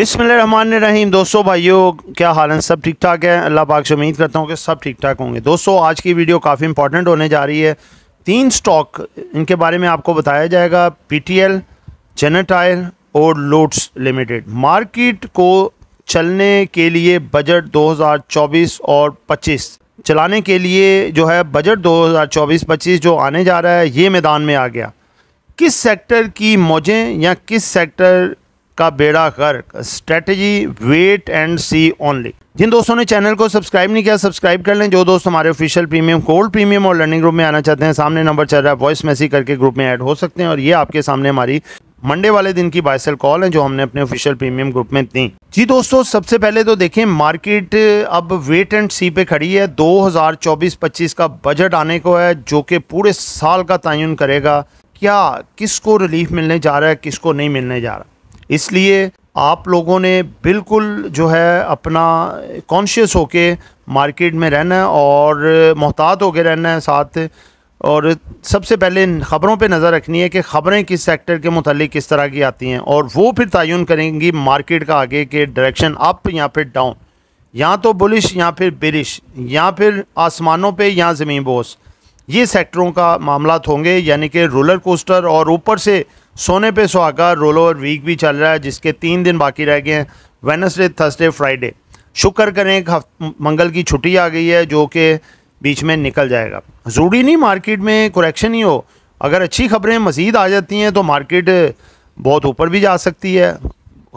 रहीम दोस्तों भाइयों क्या हाल है सब ठीक ठाक है अल्लाह पाक से उम्मीद करता हूँ कि सब ठीक ठाक होंगे दोस्तों आज की वीडियो काफ़ी इंपॉर्टेंट होने जा रही है तीन स्टॉक इनके बारे में आपको बताया जाएगा पीटीएल जेनेटाइल और लोड्स लिमिटेड मार्केट को चलने के लिए बजट 2024 और 25 चलाने के लिए जो है बजट चौबीस पच्चीस जो आने जा रहा है ये मैदान में आ गया किस सेक्टर की मौजें या किस सेक्टर का बेड़ा गर्क strategy wait and see only जिन दोस्तों ने चैनल को सब्सक्राइब नहीं किया सब्सक्राइब कर लें जो दोस्त हमारे ऑफिशियल प्रीमियम गोल्ड प्रीमियम और लर्निंग ग्रुप में आना चाहते हैं सामने नंबर चल रहा है वॉइस मैसेज करके ग्रुप में ऐड हो सकते हैं और ये आपके सामने हमारी मंडे वाले दिन की बाइसल कॉल है जो हमने अपने ऑफिशियल प्रीमियम ग्रुप में दी जी दोस्तों सबसे पहले तो देखें मार्केट अब वेट एंड सी पे खड़ी है 2024-25 का बजट आने को है जो कि पूरे साल का तयन करेगा क्या किसको रिलीफ मिलने जा रहा है किसको नहीं मिलने जा रहा इसलिए आप लोगों ने बिल्कुल जो है अपना कॉन्शियस होके मार्केट में रहना है और मोहतात होकर रहना है साथ और सबसे पहले ख़बरों पे नज़र रखनी है कि ख़बरें किस सेक्टर के मतलब किस तरह की आती हैं और वो फिर तयन करेंगी मार्केट का आगे के डायरेक्शन अप या फिर डाउन या तो बुलिश या फिर बिरिश या फिर आसमानों पे या ज़मीन बोस ये सेक्टरों का मामला होंगे यानी कि रोलर कोस्टर और ऊपर से सोने पे सुहागा रोल ओवर वीक भी चल रहा है जिसके तीन दिन बाकी रह गए हैं वेनसडे थर्सडे फ्राइडे शुक्र करें एक मंगल की छुट्टी आ गई है जो कि बीच में निकल जाएगा ज़रूरी नहीं मार्केट में कुरेक्शन ही हो अगर अच्छी खबरें मज़ीद आ जाती हैं तो मार्केट बहुत ऊपर भी जा सकती है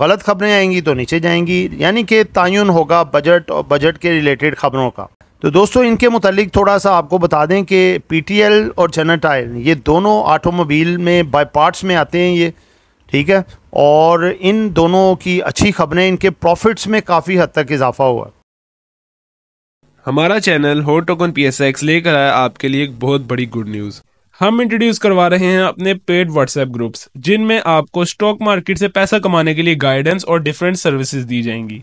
गलत खबरें आएंगी तो नीचे जाएंगी यानी कि तयन होगा बजट और बजट के रिलेटेड खबरों का तो दोस्तों इनके मतलब थोड़ा सा आपको बता दें कि पीटीएल और चना टायर ये दोनों ऑटोमोबाइल में बाय पार्ट्स में आते हैं ये ठीक है और इन दोनों की अच्छी खबरें इनके प्रॉफिट्स में काफ़ी हद तक इजाफा हुआ हमारा चैनल हो टोकन पी लेकर आया आपके लिए एक बहुत बड़ी गुड न्यूज़ हम इंट्रोड्यूस करवा रहे हैं अपने पेड व्हाट्सएप ग्रुप्स जिनमें आपको स्टॉक मार्केट से पैसा कमाने के लिए गाइडेंस और डिफरेंट सर्विसेज दी जाएंगी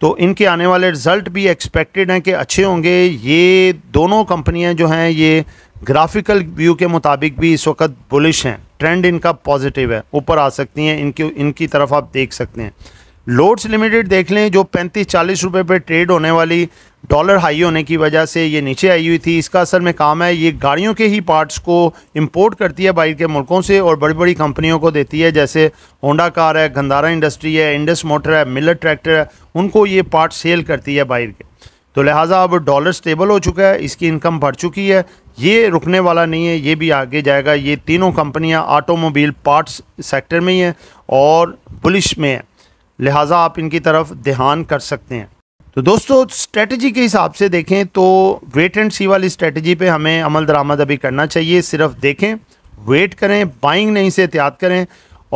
तो इनके आने वाले रिज़ल्ट भी एक्सपेक्टेड हैं कि अच्छे होंगे ये दोनों कंपनियां जो हैं ये ग्राफिकल व्यू के मुताबिक भी इस वक्त बुलिश हैं ट्रेंड इनका पॉजिटिव है ऊपर आ सकती हैं इनकी इनकी तरफ आप देख सकते हैं लोड्स लिमिटेड देख लें जो पैंतीस चालीस रुपये पर ट्रेड होने वाली डॉलर हाई होने की वजह से ये नीचे आई हुई थी इसका असर में काम है ये गाड़ियों के ही पार्ट्स को इंपोर्ट करती है बाहर के मुल्कों से और बड़ी बड़ी कंपनियों को देती है जैसे होंडा कार है गंदारा इंडस्ट्री है इंडस मोटर है मिलर ट्रैक्टर है उनको ये पार्ट सेल करती है बाहर के तो लिहाजा अब डॉलर स्टेबल हो चुका है इसकी इनकम बढ़ चुकी है ये रुकने वाला नहीं है ये भी आगे जाएगा ये तीनों कंपनियाँ ऑटोमोबाइल पार्ट्स सेक्टर में ही हैं और पुलिस में है लिहाजा आप इनकी तरफ ध्यान कर सकते हैं तो दोस्तों स्ट्रेटजी के हिसाब से देखें तो वेट एंड सी वाली स्ट्रेटजी पे हमें अमल दरामद अभी करना चाहिए सिर्फ देखें वेट करें बाइंग नहीं से एहतियात करें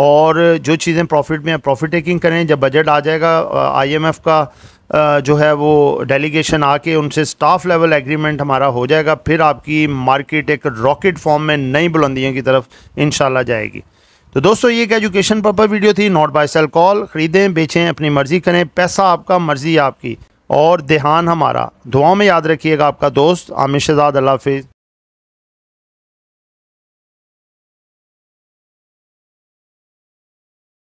और जो चीज़ें प्रॉफिट में प्रॉफिट टेकिंग करें जब बजट आ जाएगा आईएमएफ का जो है वो डेलीगेशन आके उनसे स्टाफ लेवल एग्रीमेंट हमारा हो जाएगा फिर आपकी मार्केट एक रॉकेट फॉर्म में नई बुलंदियों की तरफ इन जाएगी तो दोस्तों ये एक एजुकेशन पर्पज वीडियो थी नॉट बाय सेल कॉल ख़रीदें बेचें अपनी मर्ज़ी करें पैसा आपका मर्ज़ी आपकी और देहान हमारा दुआओं में याद रखिएगा आपका दोस्त आमिर शहजाद अल्लाह हाफिज़